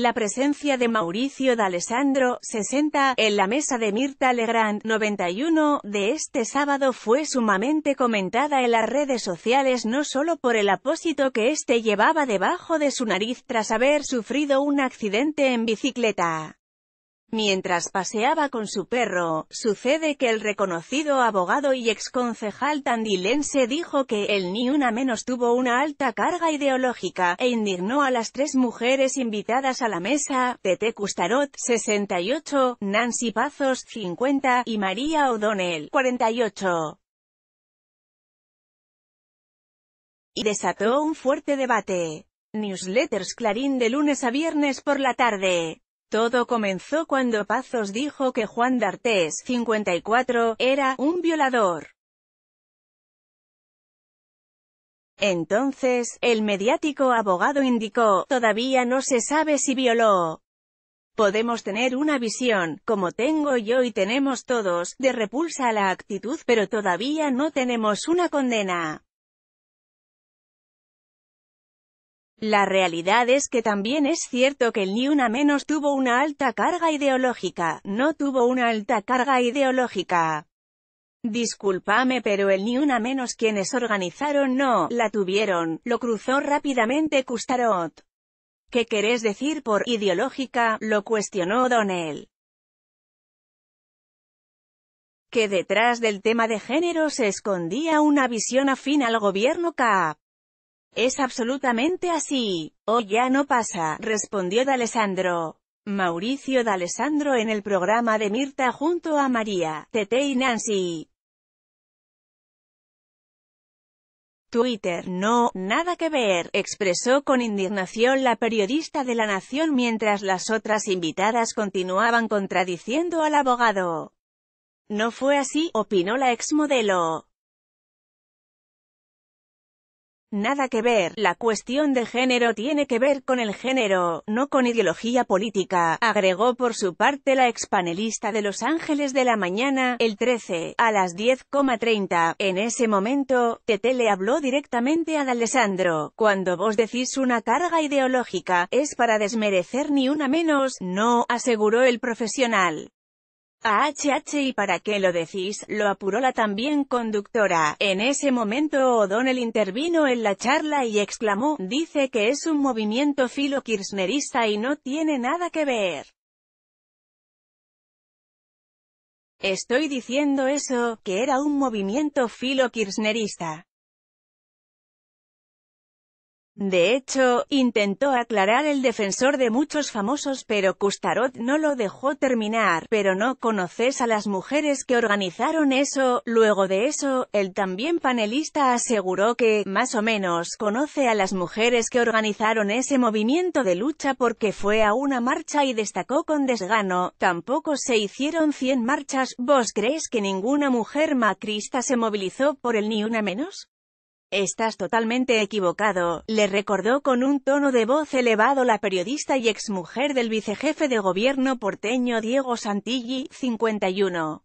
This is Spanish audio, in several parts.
la presencia de Mauricio D'Alessandro, 60, en la mesa de Mirta Legrand, 91, de este sábado fue sumamente comentada en las redes sociales no solo por el apósito que éste llevaba debajo de su nariz tras haber sufrido un accidente en bicicleta, Mientras paseaba con su perro, sucede que el reconocido abogado y exconcejal tandilense dijo que él ni una menos tuvo una alta carga ideológica, e indignó a las tres mujeres invitadas a la mesa, Tete Custarot, 68, Nancy Pazos, 50, y María O'Donnell, 48. Y desató un fuerte debate. Newsletters Clarín de lunes a viernes por la tarde. Todo comenzó cuando Pazos dijo que Juan D'Artés, 54, era un violador. Entonces, el mediático abogado indicó, todavía no se sabe si violó. Podemos tener una visión, como tengo yo y tenemos todos, de repulsa a la actitud pero todavía no tenemos una condena. La realidad es que también es cierto que el Ni Una Menos tuvo una alta carga ideológica, no tuvo una alta carga ideológica. Disculpame pero el Ni Una Menos quienes organizaron no, la tuvieron, lo cruzó rápidamente Custarot. ¿Qué querés decir por ideológica? lo cuestionó Donnell. Que detrás del tema de género se escondía una visión afín al gobierno K. Es absolutamente así. Oh ya no pasa, respondió D'Alessandro. Mauricio D'Alessandro en el programa de Mirta junto a María, Tete y Nancy. Twitter, no, nada que ver, expresó con indignación la periodista de la Nación mientras las otras invitadas continuaban contradiciendo al abogado. No fue así, opinó la exmodelo. Nada que ver, la cuestión de género tiene que ver con el género, no con ideología política, agregó por su parte la expanelista de Los Ángeles de la mañana, el 13, a las 10,30. En ese momento, Tete le habló directamente a Alessandro, cuando vos decís una carga ideológica, es para desmerecer ni una menos, no, aseguró el profesional. HH y para qué lo decís, lo apuró la también conductora. En ese momento O'Donnell intervino en la charla y exclamó, dice que es un movimiento filo-kirchnerista y no tiene nada que ver. Estoy diciendo eso, que era un movimiento filo-kirchnerista. De hecho, intentó aclarar el defensor de muchos famosos pero Custarot no lo dejó terminar, pero no conoces a las mujeres que organizaron eso, luego de eso, el también panelista aseguró que, más o menos, conoce a las mujeres que organizaron ese movimiento de lucha porque fue a una marcha y destacó con desgano, tampoco se hicieron 100 marchas, ¿vos crees que ninguna mujer macrista se movilizó por el ni una menos? Estás totalmente equivocado, le recordó con un tono de voz elevado la periodista y exmujer del vicejefe de gobierno porteño Diego Santilli, 51.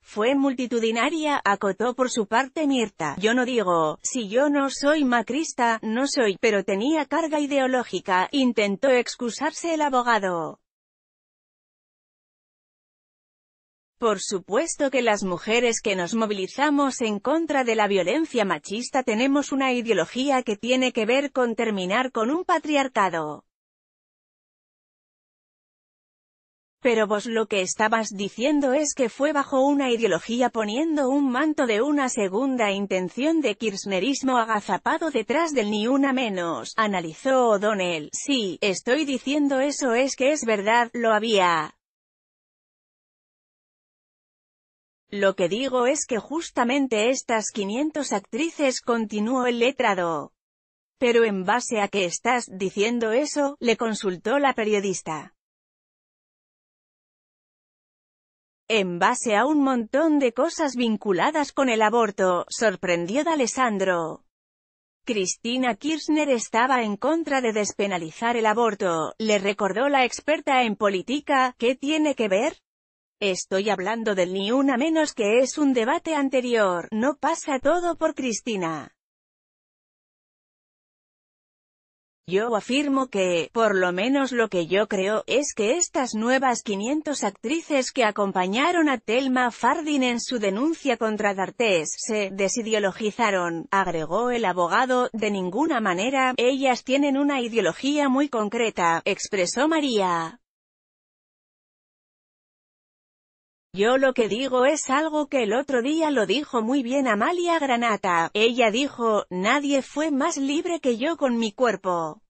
Fue multitudinaria, acotó por su parte Mirta. Yo no digo, si yo no soy macrista, no soy, pero tenía carga ideológica, intentó excusarse el abogado. Por supuesto que las mujeres que nos movilizamos en contra de la violencia machista tenemos una ideología que tiene que ver con terminar con un patriarcado. Pero vos lo que estabas diciendo es que fue bajo una ideología poniendo un manto de una segunda intención de kirchnerismo agazapado detrás del ni una menos, analizó O'Donnell. Sí, estoy diciendo eso es que es verdad, lo había. Lo que digo es que justamente estas 500 actrices continuó el letrado. Pero en base a que estás diciendo eso, le consultó la periodista. En base a un montón de cosas vinculadas con el aborto, sorprendió D'Alessandro. Alessandro. Cristina Kirchner estaba en contra de despenalizar el aborto, le recordó la experta en política, ¿qué tiene que ver? Estoy hablando del ni una menos que es un debate anterior, no pasa todo por Cristina. Yo afirmo que, por lo menos lo que yo creo, es que estas nuevas 500 actrices que acompañaron a Thelma Fardin en su denuncia contra D'Artes se desideologizaron, agregó el abogado, de ninguna manera, ellas tienen una ideología muy concreta, expresó María. Yo lo que digo es algo que el otro día lo dijo muy bien Amalia Granata. Ella dijo, nadie fue más libre que yo con mi cuerpo.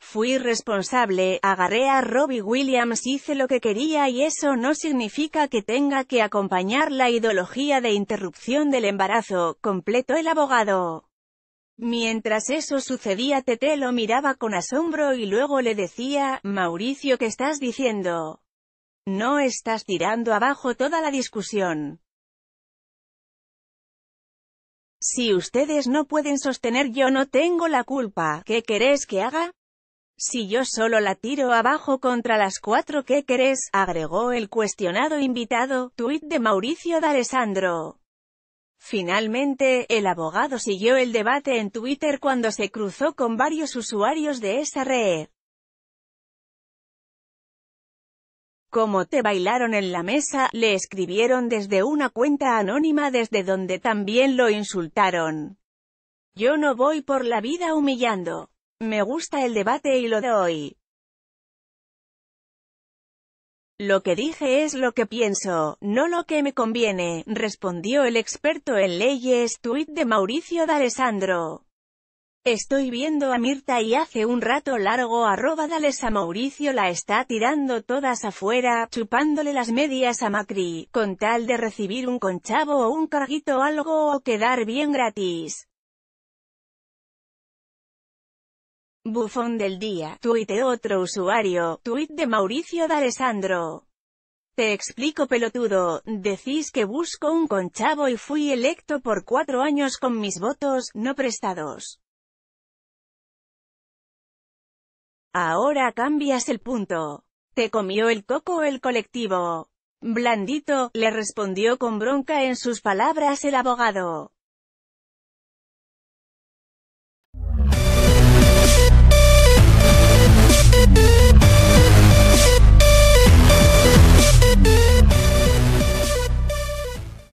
Fui responsable, agarré a Robbie Williams, hice lo que quería y eso no significa que tenga que acompañar la ideología de interrupción del embarazo, completó el abogado. Mientras eso sucedía Tete lo miraba con asombro y luego le decía, Mauricio ¿qué estás diciendo? No estás tirando abajo toda la discusión. Si ustedes no pueden sostener yo no tengo la culpa, ¿qué querés que haga? Si yo solo la tiro abajo contra las cuatro ¿qué querés? agregó el cuestionado invitado, tuit de Mauricio D'Alessandro. Finalmente, el abogado siguió el debate en Twitter cuando se cruzó con varios usuarios de esa red. Como te bailaron en la mesa, le escribieron desde una cuenta anónima desde donde también lo insultaron. Yo no voy por la vida humillando. Me gusta el debate y lo doy. Lo que dije es lo que pienso, no lo que me conviene, respondió el experto en leyes tuit de Mauricio D'Alessandro. Estoy viendo a Mirta y hace un rato largo arroba dales a Mauricio la está tirando todas afuera, chupándole las medias a Macri, con tal de recibir un conchavo o un carguito algo o quedar bien gratis. Bufón del día, tuite otro usuario, tuit de Mauricio D'Alessandro. Te explico pelotudo, decís que busco un conchavo y fui electo por cuatro años con mis votos, no prestados. Ahora cambias el punto. Te comió el coco el colectivo. Blandito, le respondió con bronca en sus palabras el abogado.